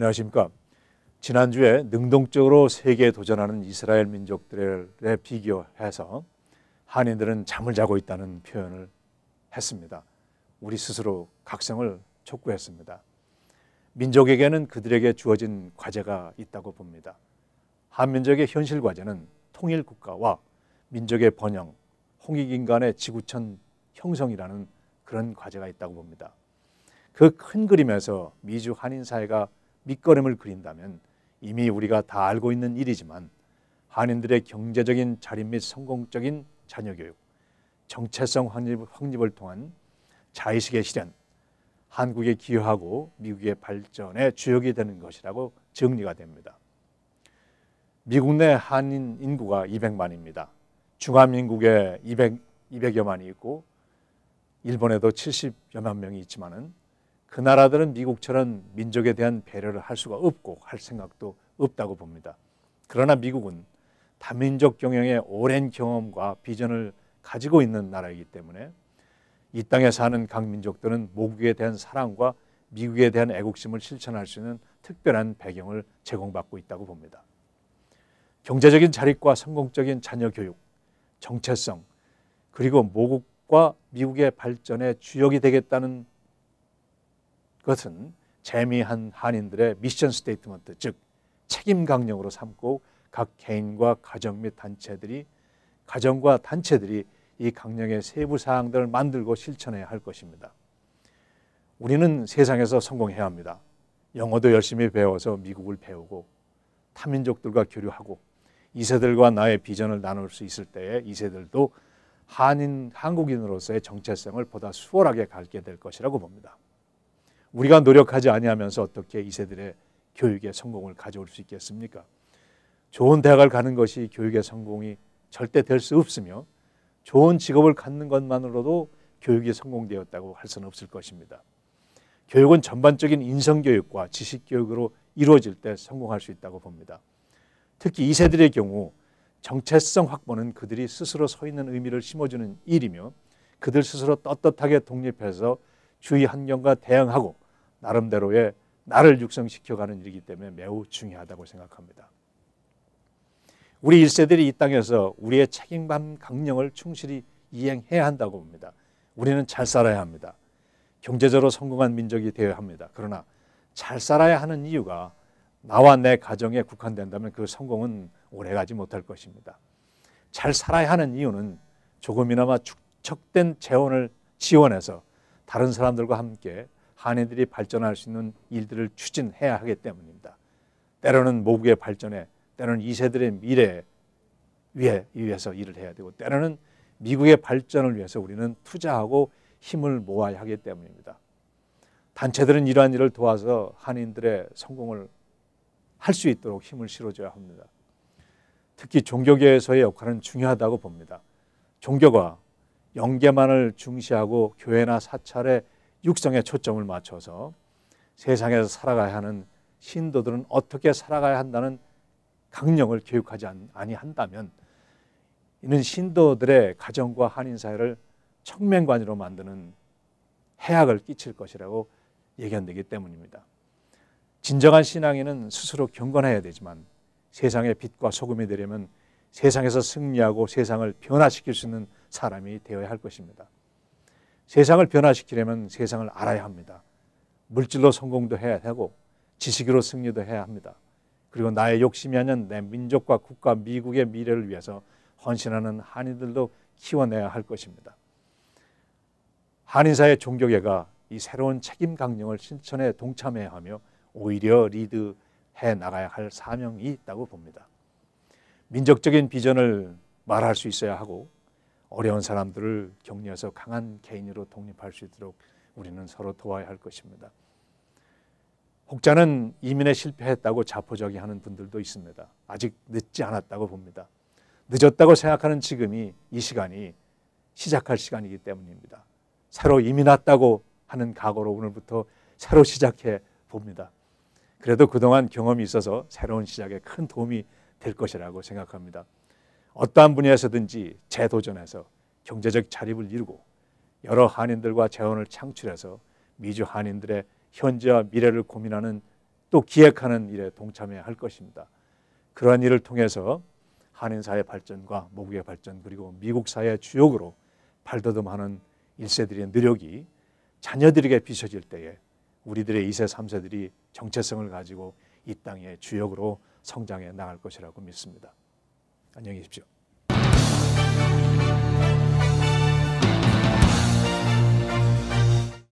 안녕하십니까. 지난주에 능동적으로 세계에 도전하는 이스라엘 민족들에 비교해서 한인들은 잠을 자고 있다는 표현을 했습니다. 우리 스스로 각성을 촉구했습니다. 민족에게는 그들에게 주어진 과제가 있다고 봅니다. 한민족의 현실 과제는 통일 국가와 민족의 번영, 홍익인간의 지구촌 형성이라는 그런 과제가 있다고 봅니다. 그 큰 그림에서 미주 한인 사회가 밑거름을 그린다면 이미 우리가 다 알고 있는 일이지만 한인들의 경제적인 자립 및 성공적인 자녀교육, 정체성 확립, 확립을 통한 자의식의 실현, 한국에 기여하고 미국의 발전에 주역이 되는 것이라고 정리가 됩니다. 미국 내 한인 인구가 200만입니다. 중화민국에 200, 200여만이 있고 일본에도 70여만 명이 있지만은 그 나라들은 미국처럼 민족에 대한 배려를 할 수가 없고 할 생각도 없다고 봅니다. 그러나 미국은 다민족 경영의 오랜 경험과 비전을 가지고 있는 나라이기 때문에 이 땅에 사는 각 민족들은 모국에 대한 사랑과 미국에 대한 애국심을 실천할 수 있는 특별한 배경을 제공받고 있다고 봅니다. 경제적인 자립과 성공적인 자녀 교육, 정체성, 그리고 모국과 미국의 발전의 주역이 되겠다는 것은 재미한 한인들의 미션 스테이트먼트 즉 책임 강령으로 삼고 각 개인과 가정 및 단체들이 가정과 단체들이 이 강령의 세부 사항들을 만들고 실천해야 할 것입니다. 우리는 세상에서 성공해야 합니다. 영어도 열심히 배워서 미국을 배우고 타민족들과 교류하고 이세들과 나의 비전을 나눌 수 있을 때에 이세들도 한인 한국인으로서의 정체성을 보다 수월하게 갖게 될 것이라고 봅니다. 우리가 노력하지 아니하면서 어떻게 이 세들의 교육의 성공을 가져올 수 있겠습니까? 좋은 대학을 가는 것이 교육의 성공이 절대 될 수 없으며 좋은 직업을 갖는 것만으로도 교육이 성공되었다고 할 수는 없을 것입니다. 교육은 전반적인 인성교육과 지식교육으로 이루어질 때 성공할 수 있다고 봅니다. 특히 이세들의 경우 정체성 확보는 그들이 스스로 서 있는 의미를 심어주는 일이며 그들 스스로 떳떳하게 독립해서 주위 환경과 대응하고 나름대로의 나를 육성시켜가는 일이기 때문에 매우 중요하다고 생각합니다. 우리 1세들이 이 땅에서 우리의 책임감 강령을 충실히 이행해야 한다고 봅니다. 우리는 잘 살아야 합니다. 경제적으로 성공한 민족이 되어야 합니다. 그러나 잘 살아야 하는 이유가 나와 내 가정에 국한된다면 그 성공은 오래가지 못할 것입니다. 잘 살아야 하는 이유는 조금이나마 축적된 재원을 지원해서 다른 사람들과 함께 한해들이 발전할 수 있는 일들을 추진해야 하기 때문입니다. 때로는 모국의 발전에, 때로는 이세들의 미래 위해 위해서 일을 해야 되고, 때로는 미국의 발전을 위해서 우리는 투자하고 힘을 모아야 하기 때문입니다. 단체들은 이러한 일을 도와서 한인들의 성공을 할 수 있도록 힘을 실어줘야 합니다. 특히 종교계에서의 역할은 중요하다고 봅니다. 종교가 영계만을 중시하고 교회나 사찰에 육성에 초점을 맞춰서 세상에서 살아가야 하는 신도들은 어떻게 살아가야 한다는 강령을 교육하지 아니한다면 이는 신도들의 가정과 한인 사회를 청맹관으로 만드는 해악을 끼칠 것이라고 예견되기 때문입니다. 진정한 신앙인은 스스로 경건해야 되지만 세상의 빛과 소금이 되려면 세상에서 승리하고 세상을 변화시킬 수 있는 사람이 되어야 할 것입니다. 세상을 변화시키려면 세상을 알아야 합니다. 물질로 성공도 해야 하고 지식으로 승리도 해야 합니다. 그리고 나의 욕심이 아닌 내 민족과 국가, 미국의 미래를 위해서 헌신하는 한인들도 키워내야 할 것입니다. 한인사의 종교계가 이 새로운 책임 강령을 신천에 동참해야 하며 오히려 리드해 나가야 할 사명이 있다고 봅니다. 민족적인 비전을 말할 수 있어야 하고 어려운 사람들을 격려해서 강한 개인으로 독립할 수 있도록 우리는 서로 도와야 할 것입니다. 혹자는 이민에 실패했다고 자포자기 하는 분들도 있습니다. 아직 늦지 않았다고 봅니다. 늦었다고 생각하는 지금이 이 시간이 시작할 시간이기 때문입니다. 새로 이민 왔다고 하는 각오로 오늘부터 새로 시작해 봅니다. 그래도 그동안 경험이 있어서 새로운 시작에 큰 도움이 될 것이라고 생각합니다. 어떠한 분야에서든지 재도전해서 경제적 자립을 이루고 여러 한인들과 재원을 창출해서 미주 한인들의 현재와 미래를 고민하는 또 기획하는 일에 동참해야 할 것입니다. 그러한 일을 통해서 한인 사회 발전과 모국의 발전 그리고 미국 사회의 주역으로 발돋움하는 1세들의 노력이 자녀들에게 비춰질 때에 우리들의 2세, 3세들이 정체성을 가지고 이 땅의 주역으로 성장해 나갈 것이라고 믿습니다. 안녕히 계십시오.